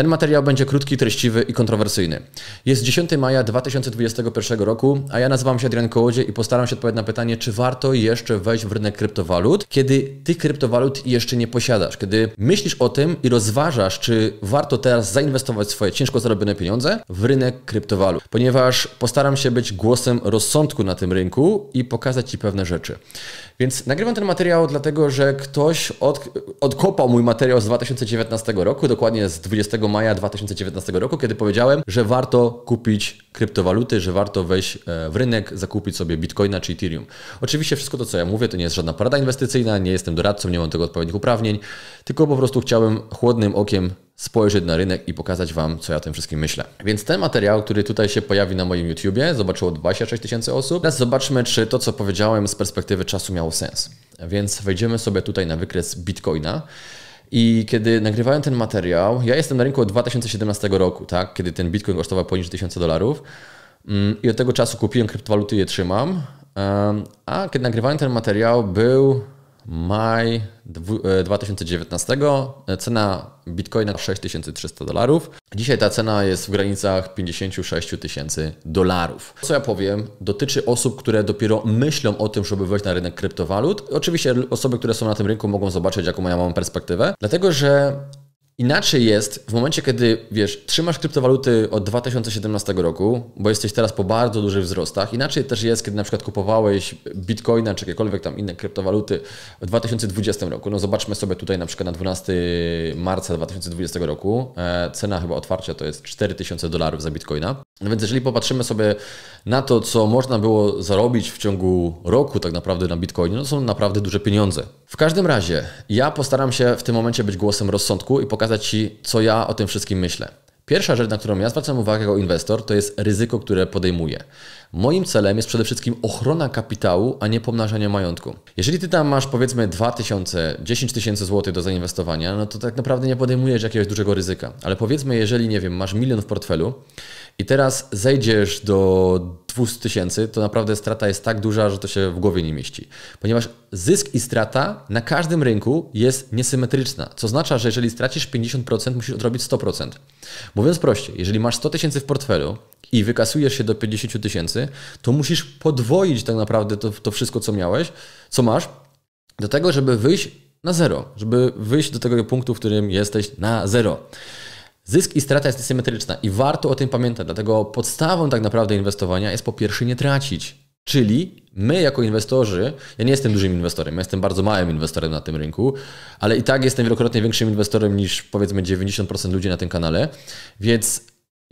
Ten materiał będzie krótki, treściwy i kontrowersyjny. Jest 10 maja 2021 roku, a ja nazywam się Adrian Kołodzie i postaram się odpowiedzieć na pytanie, czy warto jeszcze wejść w rynek kryptowalut, kiedy tych kryptowalut jeszcze nie posiadasz, kiedy myślisz o tym i rozważasz, czy warto teraz zainwestować swoje ciężko zarobione pieniądze w rynek kryptowalut, ponieważ postaram się być głosem rozsądku na tym rynku i pokazać Ci pewne rzeczy. Więc nagrywam ten materiał dlatego, że ktoś od, odkopał mój materiał z 2019 roku, dokładnie z 20 maja 2019 roku, kiedy powiedziałem, że warto kupić kryptowaluty, że warto wejść e, w rynek, zakupić sobie bitcoina czy Ethereum. Oczywiście wszystko to, co ja mówię, to nie jest żadna parada inwestycyjna, nie jestem doradcą, nie mam tego odpowiednich uprawnień, tylko po prostu chciałem chłodnym okiem spojrzeć na rynek i pokazać Wam, co ja o tym wszystkim myślę. Więc ten materiał, który tutaj się pojawi na moim YouTubie, zobaczyło 26 tysięcy osób. Teraz zobaczmy, czy to, co powiedziałem z perspektywy czasu miało sens. Więc wejdziemy sobie tutaj na wykres Bitcoina. I kiedy nagrywałem ten materiał, ja jestem na rynku od 2017 roku, tak? kiedy ten Bitcoin kosztował poniżej 1000 dolarów. Mm, I od tego czasu kupiłem kryptowaluty i je trzymam. A kiedy nagrywałem ten materiał, był maj 2019. E, e, cena bitcoina 6300 dolarów. Dzisiaj ta cena jest w granicach 56 tysięcy dolarów. Co ja powiem, dotyczy osób, które dopiero myślą o tym, żeby wejść na rynek kryptowalut. Oczywiście osoby, które są na tym rynku mogą zobaczyć, jaką ja mam perspektywę, dlatego że Inaczej jest w momencie, kiedy wiesz, trzymasz kryptowaluty od 2017 roku, bo jesteś teraz po bardzo dużych wzrostach. Inaczej też jest, kiedy na przykład kupowałeś bitcoina czy jakiekolwiek tam inne kryptowaluty w 2020 roku. No zobaczmy sobie tutaj na przykład na 12 marca 2020 roku. E, cena chyba otwarcia to jest 4000 dolarów za bitcoina. No więc jeżeli popatrzymy sobie na to, co można było zarobić w ciągu roku tak naprawdę na bitcoinie, no to są naprawdę duże pieniądze. W każdym razie ja postaram się w tym momencie być głosem rozsądku i pokazać, Ci, co ja o tym wszystkim myślę. Pierwsza rzecz, na którą ja zwracam uwagę jako inwestor, to jest ryzyko, które podejmuję. Moim celem jest przede wszystkim ochrona kapitału, a nie pomnażanie majątku. Jeżeli ty tam masz powiedzmy 2000, 10 tysięcy złotych do zainwestowania, no to tak naprawdę nie podejmujesz jakiegoś dużego ryzyka. Ale powiedzmy, jeżeli nie wiem, masz milion w portfelu, i teraz zejdziesz do 200 tysięcy, to naprawdę strata jest tak duża, że to się w głowie nie mieści. Ponieważ zysk i strata na każdym rynku jest niesymetryczna, co oznacza, że jeżeli stracisz 50%, musisz odrobić 100%. Mówiąc prościej, jeżeli masz 100 tysięcy w portfelu i wykasujesz się do 50 tysięcy, to musisz podwoić tak naprawdę to, to wszystko, co miałeś, co masz, do tego, żeby wyjść na zero, żeby wyjść do tego punktu, w którym jesteś na zero. Zysk i strata jest niesymetryczna i warto o tym pamiętać, dlatego podstawą tak naprawdę inwestowania jest po pierwsze nie tracić. Czyli my jako inwestorzy, ja nie jestem dużym inwestorem, ja jestem bardzo małym inwestorem na tym rynku, ale i tak jestem wielokrotnie większym inwestorem niż powiedzmy 90% ludzi na tym kanale, więc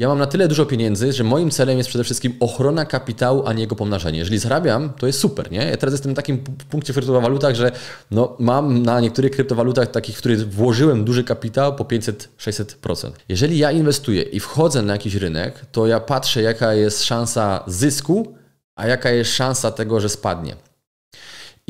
ja mam na tyle dużo pieniędzy, że moim celem jest przede wszystkim ochrona kapitału, a nie jego pomnażanie. Jeżeli zarabiam, to jest super, nie? Ja teraz jestem w takim punkcie w kryptowalutach, że no, mam na niektórych kryptowalutach, takich, w których włożyłem duży kapitał, po 500-600%. Jeżeli ja inwestuję i wchodzę na jakiś rynek, to ja patrzę, jaka jest szansa zysku, a jaka jest szansa tego, że spadnie.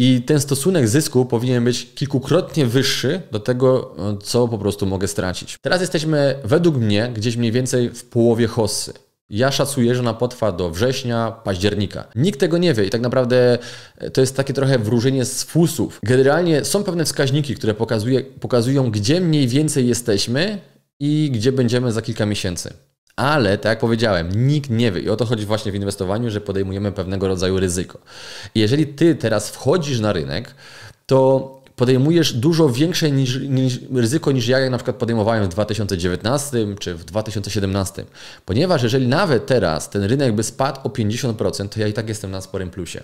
I ten stosunek zysku powinien być kilkukrotnie wyższy do tego, co po prostu mogę stracić. Teraz jesteśmy, według mnie, gdzieś mniej więcej w połowie hossy. Ja szacuję, że ona potrwa do września, października. Nikt tego nie wie i tak naprawdę e, to jest takie trochę wróżenie z fusów. Generalnie są pewne wskaźniki, które pokazuje, pokazują, gdzie mniej więcej jesteśmy i gdzie będziemy za kilka miesięcy. Ale, tak jak powiedziałem, nikt nie wie. I o to chodzi właśnie w inwestowaniu, że podejmujemy pewnego rodzaju ryzyko. I jeżeli ty teraz wchodzisz na rynek, to podejmujesz dużo większe niż, niż, ryzyko niż ja, jak na przykład podejmowałem w 2019 czy w 2017. Ponieważ jeżeli nawet teraz ten rynek by spadł o 50%, to ja i tak jestem na sporym plusie.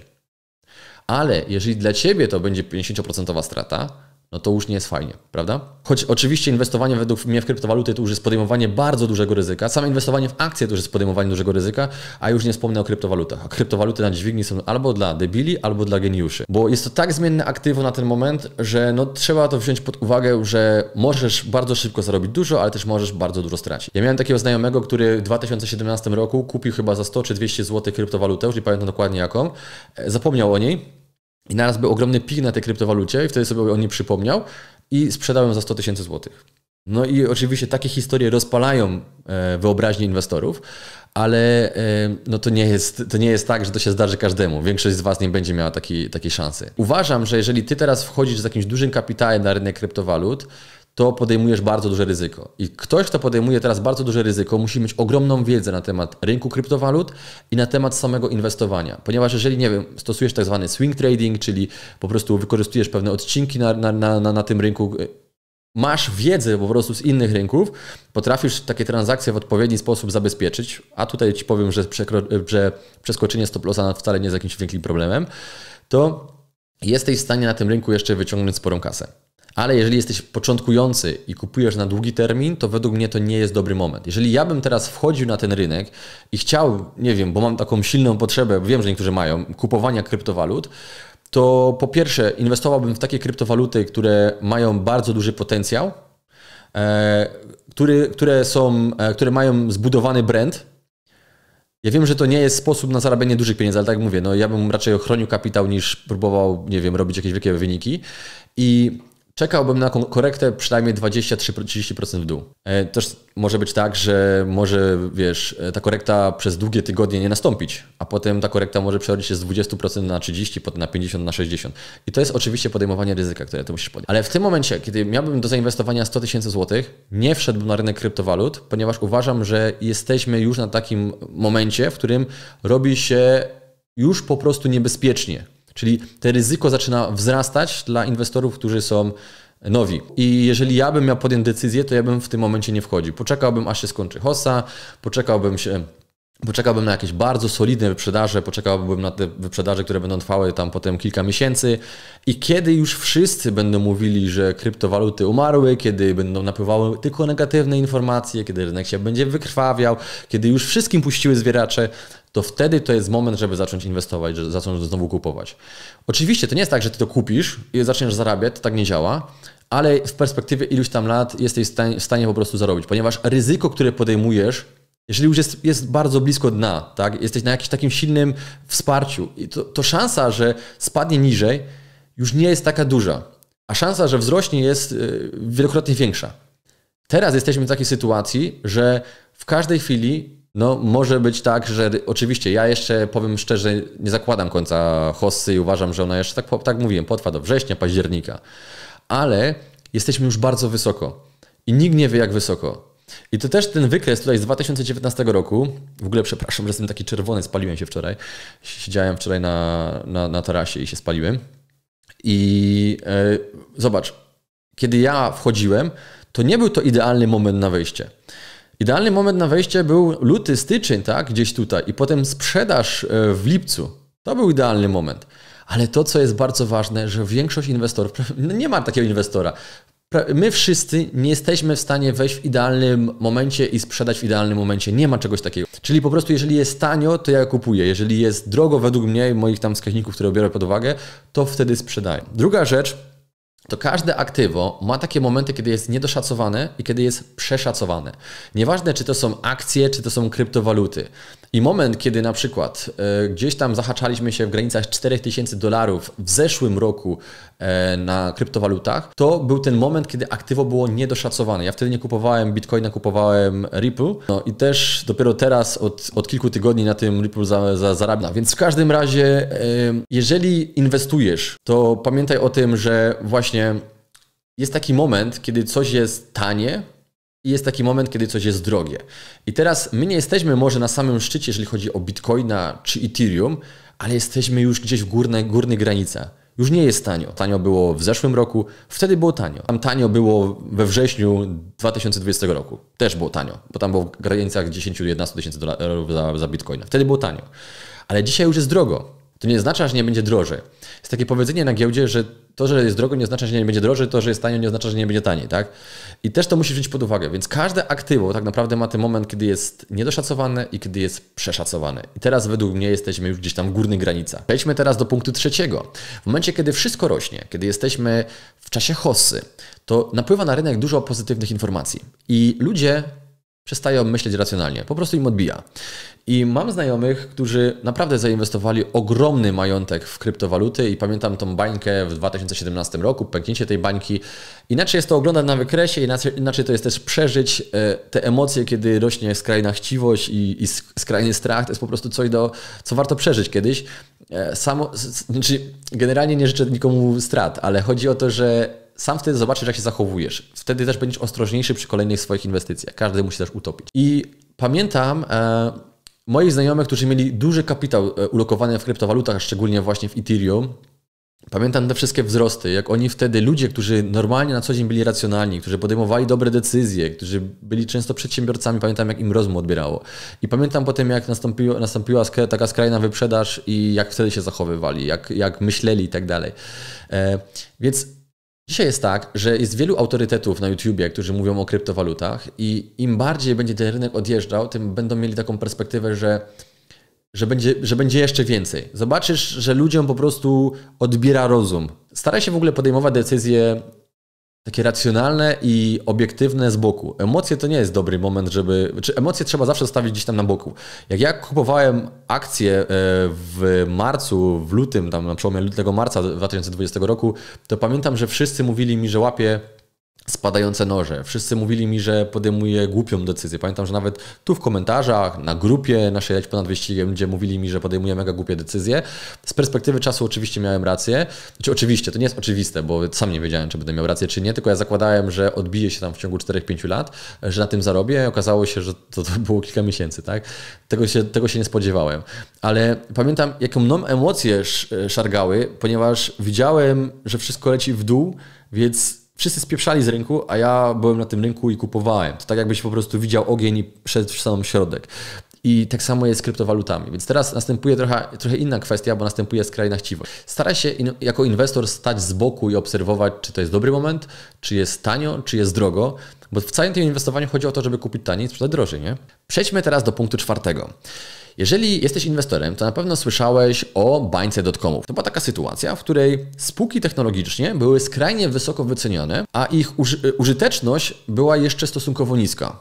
Ale jeżeli dla Ciebie to będzie 50% strata, no to już nie jest fajnie, prawda? Choć oczywiście inwestowanie według mnie w kryptowaluty to już jest podejmowanie bardzo dużego ryzyka, samo inwestowanie w akcje to już jest podejmowanie dużego ryzyka, a już nie wspomnę o kryptowalutach. A kryptowaluty na dźwigni są albo dla debili, albo dla geniuszy, bo jest to tak zmienne aktywo na ten moment, że no trzeba to wziąć pod uwagę, że możesz bardzo szybko zarobić dużo, ale też możesz bardzo dużo stracić. Ja miałem takiego znajomego, który w 2017 roku kupił chyba za 100 czy 200 zł kryptowalutę, już nie pamiętam dokładnie jaką, e, zapomniał o niej, i naraz był ogromny pik na tej kryptowalucie i wtedy sobie o niej przypomniał i sprzedałem za 100 tysięcy złotych. No i oczywiście takie historie rozpalają e, wyobraźnię inwestorów, ale e, no to, nie jest, to nie jest tak, że to się zdarzy każdemu. Większość z Was nie będzie miała takiej, takiej szansy. Uważam, że jeżeli Ty teraz wchodzisz z jakimś dużym kapitałem na rynek kryptowalut, to podejmujesz bardzo duże ryzyko. I ktoś, kto podejmuje teraz bardzo duże ryzyko, musi mieć ogromną wiedzę na temat rynku kryptowalut i na temat samego inwestowania. Ponieważ jeżeli, nie wiem, stosujesz tak zwany swing trading, czyli po prostu wykorzystujesz pewne odcinki na, na, na, na tym rynku, y, masz wiedzę po prostu z innych rynków, potrafisz takie transakcje w odpowiedni sposób zabezpieczyć, a tutaj Ci powiem, że, przekro- y, że przeskoczenie stop lossa wcale nie jest jakimś wielkim problemem, to jesteś w stanie na tym rynku jeszcze wyciągnąć sporą kasę. Ale jeżeli jesteś początkujący i kupujesz na długi termin, to według mnie to nie jest dobry moment. Jeżeli ja bym teraz wchodził na ten rynek i chciał, nie wiem, bo mam taką silną potrzebę, wiem, że niektórzy mają, kupowania kryptowalut, to po pierwsze inwestowałbym w takie kryptowaluty, które mają bardzo duży potencjał, e, który, które, są, e, które mają zbudowany brand. Ja wiem, że to nie jest sposób na zarabianie dużych pieniędzy, ale tak mówię, no ja bym raczej ochronił kapitał niż próbował, nie wiem, robić jakieś wielkie wyniki. I czekałbym na korektę przynajmniej 23-30% w dół. E, też może być tak, że może, wiesz, e, ta korekta przez długie tygodnie nie nastąpić, a potem ta korekta może przechodzić się z 20% na 30, potem na 50, na 60. I to jest oczywiście podejmowanie ryzyka, które ty musisz podjąć. Ale w tym momencie, kiedy miałbym do zainwestowania 100 tysięcy złotych, nie wszedłbym na rynek kryptowalut, ponieważ uważam, że jesteśmy już na takim momencie, w którym robi się już po prostu niebezpiecznie Czyli to ryzyko zaczyna wzrastać dla inwestorów, którzy są nowi. I jeżeli ja bym miał podjąć decyzję, to ja bym w tym momencie nie wchodził. Poczekałbym, aż się skończy HOSA, poczekałbym się Poczekałbym na jakieś bardzo solidne wyprzedaże, poczekałbym na te wyprzedaże, które będą trwały tam potem kilka miesięcy i kiedy już wszyscy będą mówili, że kryptowaluty umarły, kiedy będą napływały tylko negatywne informacje, kiedy rynek się będzie wykrwawiał, kiedy już wszystkim puściły zwieracze, to wtedy to jest moment, żeby zacząć inwestować, żeby zacząć znowu kupować. Oczywiście to nie jest tak, że ty to kupisz i zaczniesz zarabiać, to tak nie działa, ale w perspektywie iluś tam lat jesteś w stanie, w stanie po prostu zarobić, ponieważ ryzyko, które podejmujesz, jeżeli już jest, jest bardzo blisko dna, tak? jesteś na jakimś takim silnym wsparciu, to, to szansa, że spadnie niżej, już nie jest taka duża, a szansa, że wzrośnie, jest y, wielokrotnie większa. Teraz jesteśmy w takiej sytuacji, że w każdej chwili no, może być tak, że oczywiście ja jeszcze powiem szczerze, nie zakładam końca hossy i uważam, że ona jeszcze, tak, tak mówiłem, potrwa do września, października, ale jesteśmy już bardzo wysoko i nikt nie wie, jak wysoko. I to też ten wykres tutaj z 2019 roku, w ogóle przepraszam, że jestem taki czerwony, spaliłem się wczoraj. Siedziałem wczoraj na, na, na tarasie i się spaliłem. I yy, zobacz, kiedy ja wchodziłem, to nie był to idealny moment na wejście. Idealny moment na wejście był luty, styczeń, tak, gdzieś tutaj, i potem sprzedaż e, w lipcu. To był idealny moment. Ale to, co jest bardzo ważne, że większość inwestorów, no nie ma takiego inwestora, My wszyscy nie jesteśmy w stanie wejść w idealnym momencie i sprzedać w idealnym momencie. Nie ma czegoś takiego. Czyli po prostu, jeżeli jest tanio, to ja kupuję. Jeżeli jest drogo według mnie moich tam wskaźników, które biorę pod uwagę, to wtedy sprzedaję. Druga rzecz, to każde aktywo ma takie momenty, kiedy jest niedoszacowane i kiedy jest przeszacowane. Nieważne, czy to są akcje, czy to są kryptowaluty. I moment, kiedy na przykład e, gdzieś tam zahaczaliśmy się w granicach 4000 dolarów w zeszłym roku e, na kryptowalutach, to był ten moment, kiedy aktywo było niedoszacowane. Ja wtedy nie kupowałem Bitcoina, kupowałem Ripple. No i też dopiero teraz od, od kilku tygodni na tym Ripple za, za, Więc w każdym razie, e, jeżeli inwestujesz, to pamiętaj o tym, że właśnie jest taki moment, kiedy coś jest tanie, i jest taki moment, kiedy coś jest drogie. I teraz my nie jesteśmy może na samym szczycie, jeżeli chodzi o Bitcoina czy Ethereum, ale jesteśmy już gdzieś w górnej, górnej granicy. Już nie jest tanio. Tanio było w zeszłym roku, wtedy było tanio. Tam tanio było we wrześniu 2020 roku. Też było tanio, bo tam było w granicach 10-11 tysięcy dolarów za, za bitcoina. Wtedy było tanio. Ale dzisiaj już jest drogo to nie znaczy, że nie będzie drożej. Jest takie powiedzenie na giełdzie, że to, że jest drogo, nie oznacza, że nie będzie drożej, to, że jest tanio, nie oznacza, że nie będzie taniej, tak? I też to musisz wziąć pod uwagę, więc każde aktywo tak naprawdę ma ten moment, kiedy jest niedoszacowane i kiedy jest przeszacowane. I teraz według mnie jesteśmy już gdzieś tam w górnych granicach. Przejdźmy teraz do punktu trzeciego. W momencie, kiedy wszystko rośnie, kiedy jesteśmy w czasie hossy, to napływa na rynek dużo pozytywnych informacji i ludzie przestają myśleć racjonalnie, po prostu im odbija. I mam znajomych, którzy naprawdę zainwestowali ogromny majątek w kryptowaluty i pamiętam tą bańkę w 2017 roku, pęknięcie tej bańki. Inaczej jest to oglądać na wykresie, inaczej, to jest też przeżyć e, te emocje, kiedy rośnie skrajna chciwość i, i skrajny strach. To jest po prostu coś, do, co warto przeżyć kiedyś. E, samo, znaczy generalnie nie życzę nikomu strat, ale chodzi o to, że sam wtedy zobaczysz, jak się zachowujesz. Wtedy też będziesz ostrożniejszy przy kolejnych swoich inwestycjach. Każdy musi też utopić. I pamiętam e, moich znajomych, którzy mieli duży kapitał e, ulokowany w kryptowalutach, szczególnie właśnie w Ethereum. Pamiętam te wszystkie wzrosty, jak oni wtedy, ludzie, którzy normalnie na co dzień byli racjonalni, którzy podejmowali dobre decyzje, którzy byli często przedsiębiorcami, pamiętam jak im rozum odbierało. I pamiętam potem, jak nastąpiła taka skrajna wyprzedaż i jak wtedy się zachowywali, jak, jak myśleli i tak dalej. E, więc Dzisiaj jest tak, że jest wielu autorytetów na YouTubie, którzy mówią o kryptowalutach i im bardziej będzie ten rynek odjeżdżał, tym będą mieli taką perspektywę, że, że, będzie, że będzie jeszcze więcej. Zobaczysz, że ludziom po prostu odbiera rozum. Staraj się w ogóle podejmować decyzje takie racjonalne i obiektywne z boku. Emocje to nie jest dobry moment, żeby. Czy emocje trzeba zawsze stawić gdzieś tam na boku. Jak ja kupowałem akcje w marcu, w lutym, tam na przełomie lutego marca 2020 roku, to pamiętam, że wszyscy mówili mi, że łapie spadające noże. Wszyscy mówili mi, że podejmuję głupią decyzję. Pamiętam, że nawet tu w komentarzach, na grupie naszej Leć Ponad Wyścigiem ludzie mówili mi, że podejmuję mega głupie decyzje. Z perspektywy czasu oczywiście miałem rację. Znaczy oczywiście, to nie jest oczywiste, bo sam nie wiedziałem, czy będę miał rację, czy nie, tylko ja zakładałem, że odbiję się tam w ciągu 4-5 lat, że na tym zarobię. Okazało się, że to, to było kilka miesięcy, tak? Tego się, tego się nie spodziewałem. Ale pamiętam, jaką mną emocje sz, szargały, ponieważ widziałem, że wszystko leci w dół, więc wszyscy spieprzali z rynku, a ja byłem na tym rynku i kupowałem. To tak jakbyś po prostu widział ogień i przed w sam środek. I tak samo jest z kryptowalutami. Więc teraz następuje trochę, trochę inna kwestia, bo następuje skrajna chciwość. Staraj się in, jako inwestor stać z boku i obserwować, czy to jest dobry moment, czy jest tanio, czy jest drogo, bo w całym tym inwestowaniu chodzi o to, żeby kupić taniej i sprzedać drożej. Nie? Przejdźmy teraz do punktu czwartego. Jeżeli jesteś inwestorem, to na pewno słyszałeś o bańce To była taka sytuacja, w której spółki technologicznie były skrajnie wysoko wyceniane, a ich uży użyteczność była jeszcze stosunkowo niska.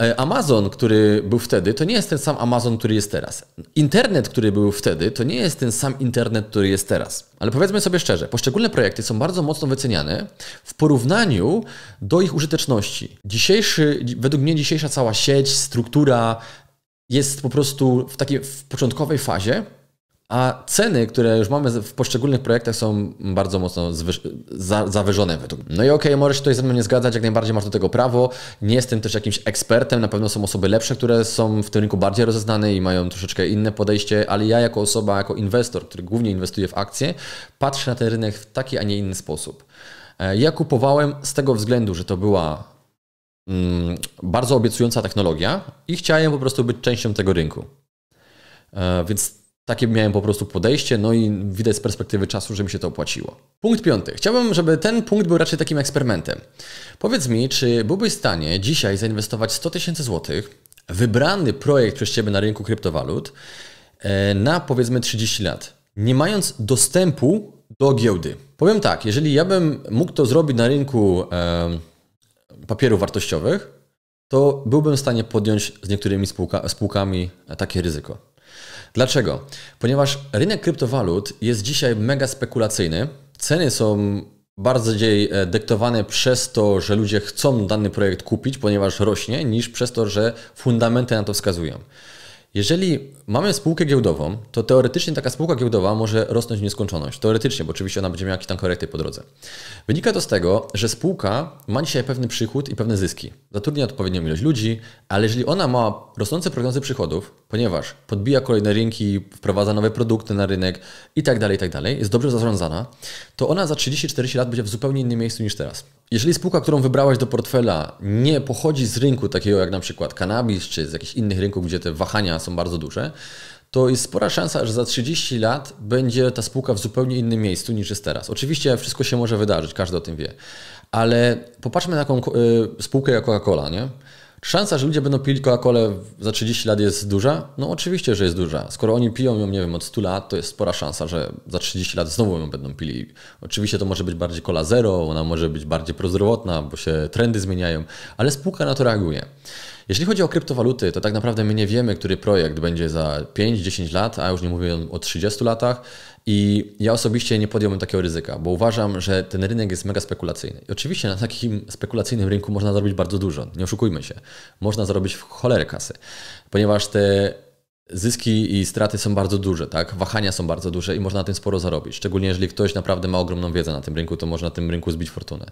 E, Amazon, który był wtedy, to nie jest ten sam Amazon, który jest teraz. Internet, który był wtedy, to nie jest ten sam internet, który jest teraz. Ale powiedzmy sobie szczerze, poszczególne projekty są bardzo mocno wyceniane w porównaniu do ich użyteczności. Dzisiejszy, według mnie dzisiejsza cała sieć, struktura, jest po prostu w takiej w początkowej fazie, a ceny, które już mamy w poszczególnych projektach są bardzo mocno za zawyżone według No i okej, okay, możesz się tutaj ze mną nie zgadzać, jak najbardziej masz do tego prawo. Nie jestem też jakimś ekspertem, na pewno są osoby lepsze, które są w tym rynku bardziej rozeznane i mają troszeczkę inne podejście, ale ja jako osoba, jako inwestor, który głównie inwestuje w akcje, patrzę na ten rynek w taki, a nie inny sposób. E, ja kupowałem z tego względu, że to była Mm, bardzo obiecująca technologia i chciałem po prostu być częścią tego rynku. E, więc takie miałem po prostu podejście, no i widać z perspektywy czasu, że mi się to opłaciło. Punkt piąty. Chciałbym, żeby ten punkt był raczej takim eksperymentem. Powiedz mi, czy byłbyś w stanie dzisiaj zainwestować 100 tysięcy złotych, wybrany projekt przez Ciebie na rynku kryptowalut e, na powiedzmy 30 lat, nie mając dostępu do giełdy? Powiem tak, jeżeli ja bym mógł to zrobić na rynku papierów wartościowych, to byłbym w stanie podjąć z niektórymi spółka, spółkami takie ryzyko. Dlaczego? Ponieważ rynek kryptowalut jest dzisiaj mega spekulacyjny, ceny są bardziej e, dyktowane przez to, że ludzie chcą dany projekt kupić, ponieważ rośnie, niż przez to, że fundamenty na to wskazują. Jeżeli mamy spółkę giełdową, to teoretycznie taka spółka giełdowa może rosnąć w nieskończoność. Teoretycznie, bo oczywiście ona będzie miała jakieś tam korekty po drodze. Wynika to z tego, że spółka ma dzisiaj pewny przychód i pewne zyski. Zatrudnia odpowiednią ilość ludzi, ale jeżeli ona ma rosnące prognozy przychodów, ponieważ podbija kolejne rynki, wprowadza nowe produkty na rynek i tak dalej, i tak dalej, jest dobrze zarządzana, to ona za 30-40 lat będzie w zupełnie innym miejscu niż teraz. Jeżeli spółka, którą wybrałaś do portfela nie pochodzi z rynku takiego jak na przykład kanabis, czy z jakichś innych rynków, gdzie te wahania są bardzo duże, to jest spora szansa, że za 30 lat będzie ta spółka w zupełnie innym miejscu niż jest teraz. Oczywiście wszystko się może wydarzyć, każdy o tym wie, ale popatrzmy na taką y, spółkę jak Coca-Cola, nie? Szansa, że ludzie będą pili Coca-Colę za 30 lat jest duża? No oczywiście, że jest duża. Skoro oni piją ją, nie wiem, od 100 lat, to jest spora szansa, że za 30 lat znowu ją będą pili. Oczywiście to może być bardziej Cola Zero, ona może być bardziej prozdrowotna, bo się trendy zmieniają, ale spółka na to reaguje. Jeśli chodzi o kryptowaluty, to tak naprawdę my nie wiemy, który projekt będzie za 5-10 lat, a już nie mówię o 30 latach. I ja osobiście nie podjąłbym takiego ryzyka, bo uważam, że ten rynek jest mega spekulacyjny. I oczywiście na takim spekulacyjnym rynku można zarobić bardzo dużo, nie oszukujmy się. Można zarobić w cholerę kasy, ponieważ te zyski i straty są bardzo duże, tak? Wahania są bardzo duże i można na tym sporo zarobić. Szczególnie jeżeli ktoś naprawdę ma ogromną wiedzę na tym rynku, to można na tym rynku zbić fortunę.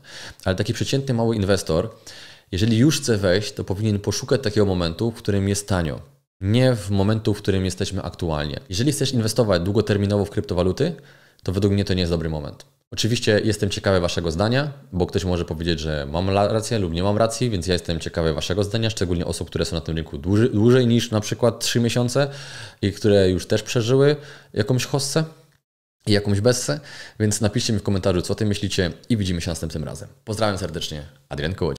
Ale taki przeciętny mały inwestor jeżeli już chce wejść, to powinien poszukać takiego momentu, w którym jest tanio. Nie w momentu, w którym jesteśmy aktualnie. Jeżeli chcesz inwestować długoterminowo w kryptowaluty, to według mnie to nie jest dobry moment. Oczywiście jestem ciekawy Waszego zdania, bo ktoś może powiedzieć, że mam rację lub nie mam racji, więc ja jestem ciekawy Waszego zdania, szczególnie osób, które są na tym rynku dłużej, dłużej niż na przykład 3 miesiące i które już też przeżyły jakąś hossę i jakąś bessę, więc napiszcie mi w komentarzu, co o tym myślicie i widzimy się następnym razem. Pozdrawiam serdecznie, Adrian Kołodziej.